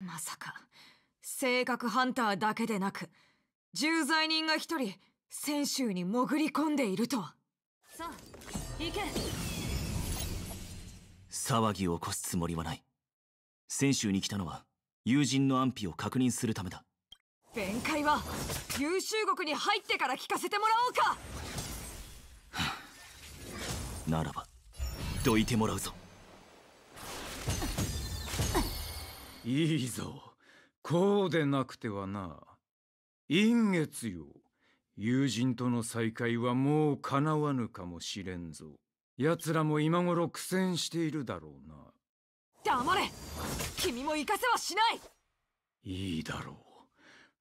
まさか性格ハンターだけでなく重罪人が一人泉州に潜り込んでいるとはさあ行け騒ぎを起こすつもりはない泉州に来たのは友人の安否を確認するためだ弁解は優秀国に入ってから聞かせてもらおうか、ならばどいてもらうぞいいぞこうでなくてはな陰月よ友人との再会はもうかなわぬかもしれんぞ奴らも今頃苦戦しているだろうな黙れ君も行かせはしないいいだろ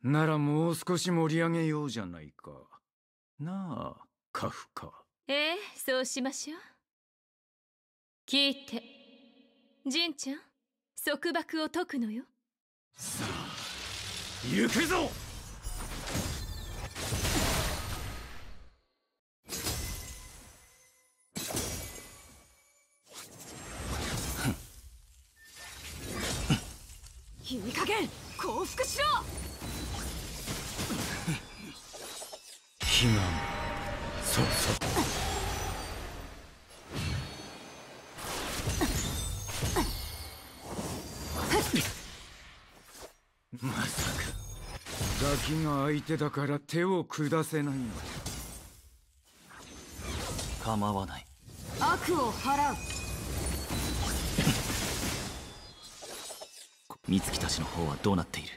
うならもう少し盛り上げようじゃないかなあカフカええそうしましょう聞いて仁ちゃん束縛を解くのよさあ行くぞいい加減降伏しろ悲願そうそうまさかガキが相手だから手を下せないのだ構わない悪を払う美月たちの方はどうなっている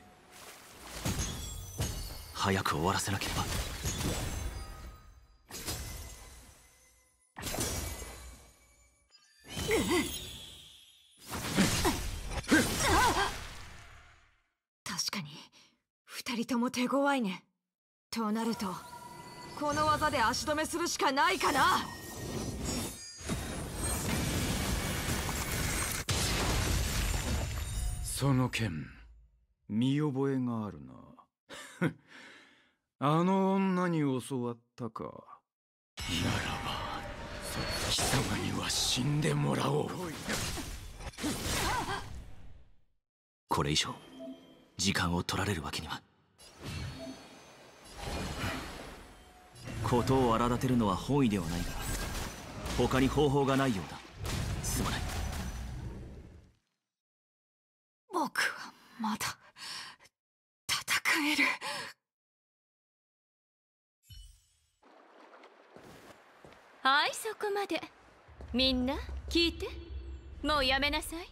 早く終わらせなければ二人とも手強いねとなるとこの技で足止めするしかないかなその件見覚えがあるな あの女に教わったかならば貴様には死んでもらおうこれ以上時間を取られるわけには。とを荒立てるのは本意ではないが他に方法がないようだすまない僕はまだ戦えるはいそこまでみんな聞いてもうやめなさい